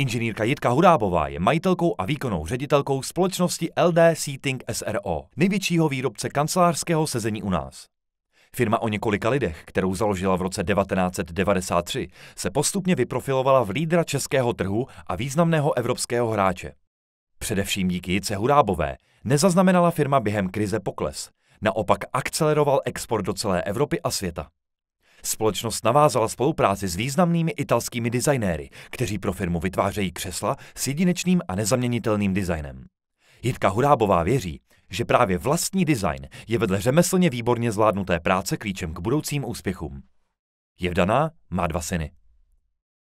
Inženýrka Jitka Hudábová je majitelkou a výkonnou ředitelkou společnosti LD Seating SRO, největšího výrobce kancelářského sezení u nás. Firma o několika lidech, kterou založila v roce 1993, se postupně vyprofilovala v lídra českého trhu a významného evropského hráče. Především díky Jice Hudábové nezaznamenala firma během krize pokles, naopak akceleroval export do celé Evropy a světa. Společnost navázala spolupráci s významnými italskými designéry, kteří pro firmu vytvářejí křesla s jedinečným a nezaměnitelným designem. Jitka Hurábová věří, že právě vlastní design je vedle řemeslně výborně zvládnuté práce klíčem k budoucím úspěchům. Je vdaná, má dva syny.